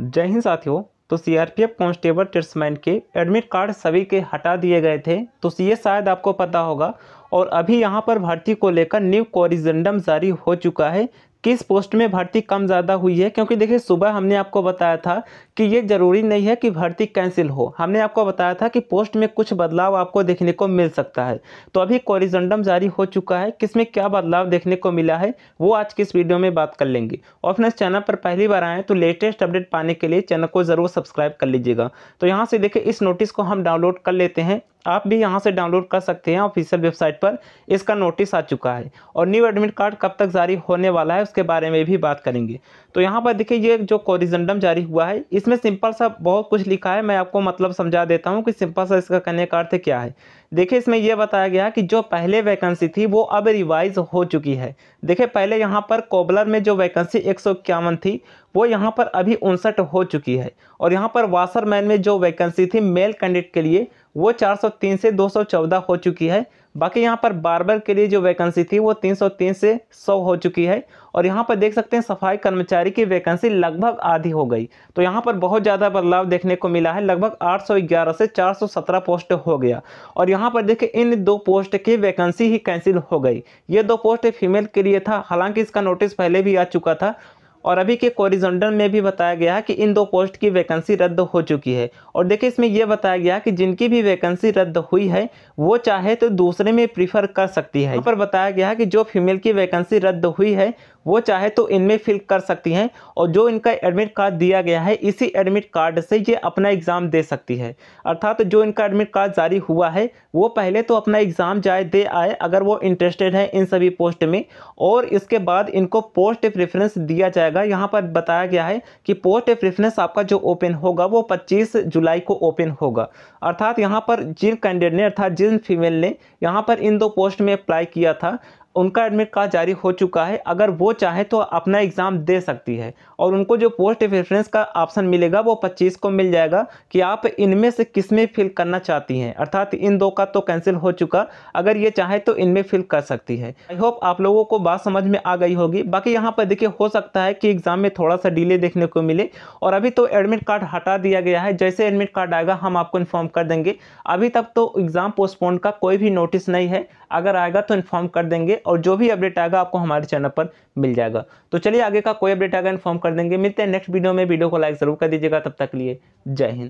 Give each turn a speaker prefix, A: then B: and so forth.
A: जय हिंद साथियों तो सीआरपीएफ कांस्टेबल ट्रेड्समैन के एडमिट कार्ड सभी के हटा दिए गए थे तो ये शायद आपको पता होगा और अभी यहाँ पर भर्ती को लेकर न्यू कोरिजेंडम जारी हो चुका है किस पोस्ट में भर्ती कम ज़्यादा हुई है क्योंकि देखिए सुबह हमने आपको बताया था कि ये ज़रूरी नहीं है कि भर्ती कैंसिल हो हमने आपको बताया था कि पोस्ट में कुछ बदलाव आपको देखने को मिल सकता है तो अभी कोरिजेंडम जारी हो चुका है किसमें क्या बदलाव देखने को मिला है वो आज की इस वीडियो में बात कर लेंगे और फिर चैनल पर पहली बार आएँ तो लेटेस्ट अपडेट पाने के लिए चैनल को ज़रूर सब्सक्राइब कर लीजिएगा तो यहाँ से देखिए इस नोटिस को हम डाउनलोड कर लेते हैं आप भी यहाँ से डाउनलोड कर सकते हैं ऑफिशियल वेबसाइट पर इसका नोटिस आ चुका है और न्यू एडमिट कार्ड कब तक जारी होने वाला है उसके बारे में भी बात करेंगे तो यहाँ पर देखिए ये जो कोरिजेंडम जारी हुआ है इसमें सिंपल सा बहुत कुछ लिखा है मैं आपको मतलब समझा देता हूँ कि सिंपल सा इसका कहने का अर्थ क्या है देखिए इसमें यह बताया गया कि जो पहले वैकेंसी थी वो अब रिवाइज हो चुकी है देखिए पहले यहाँ पर कोबलर में जो वैकेंसी एक थी वो यहाँ पर अभी उनसठ हो चुकी है और यहाँ पर वाशरमैन में जो वैकेंसी थी मेल कैंडिडेट के लिए वो 403 से 214 हो चुकी है बाकी यहाँ पर बारबर के लिए जो वैकेंसी थी वो 303 से 100 हो चुकी है और यहाँ पर देख सकते हैं सफाई कर्मचारी की वैकेंसी लगभग आधी हो गई तो यहाँ पर बहुत ज़्यादा बदलाव देखने को मिला है लगभग 811 से 417 पोस्ट हो गया और यहाँ पर देखिए इन दो पोस्ट की वैकेंसी ही कैंसिल हो गई ये दो पोस्ट फीमेल के लिए था हालांकि इसका नोटिस पहले भी आ चुका था और अभी के कोरिजोंडल में भी बताया गया है कि इन दो पोस्ट की वैकेंसी रद्द हो चुकी है और देखिए इसमें यह बताया गया कि जिनकी भी वैकेंसी रद्द हुई है वो चाहे तो दूसरे में प्रीफर कर सकती है यहाँ पर बताया गया है कि जो फीमेल की वैकेंसी रद्द हुई है वो चाहे तो इनमें फिल कर सकती हैं और जो इनका एडमिट कार्ड दिया गया है इसी एडमिट कार्ड से ये अपना एग्ज़ाम दे सकती है अर्थात तो जो इनका एडमिट कार्ड जारी हुआ है वो पहले तो अपना एग्ज़ाम जाए दे आए अगर वो इंटरेस्टेड है इन सभी पोस्ट में और इसके बाद इनको पोस्ट प्रेफरेंस दिया जाएगा यहाँ पर बताया गया है कि पोस्ट प्रेफरेंस आपका जो ओपन होगा वो पच्चीस जुलाई को ओपन होगा अर्थात यहाँ पर जिन कैंडिडेट ने अर्थात जिन फीमेल ने यहाँ पर इन दो पोस्ट में अप्लाई किया था उनका एडमिट कार्ड जारी हो चुका है अगर वो चाहे तो अपना एग्ज़ाम दे सकती है और उनको जो पोस्ट रेफरेंस का ऑप्शन मिलेगा वो पच्चीस को मिल जाएगा कि आप इनमें से किस में फिल करना चाहती हैं अर्थात इन दो का तो कैंसिल हो चुका अगर ये चाहे तो इनमें फिल कर सकती है आई होप आप लोगों को बात समझ में आ गई होगी बाकी यहाँ पर देखिए हो सकता है कि एग्ज़ाम में थोड़ा सा डिले देखने को मिले और अभी तो एडमिट कार्ड हटा दिया गया है जैसे एडमिट कार्ड आएगा हम आपको इन्फॉर्म कर देंगे अभी तक तो एग्ज़ाम पोस्टपोन का कोई भी नोटिस नहीं है अगर आएगा तो इन्फॉर्म कर देंगे और जो भी अपडेट आएगा आपको हमारे चैनल पर मिल जाएगा तो चलिए आगे का कोई अपडेट आएगा इन्फॉर्म कर देंगे मिलते हैं नेक्स्ट वीडियो में वीडियो को लाइक जरूर कर दीजिएगा तब तक लिए जय हिंद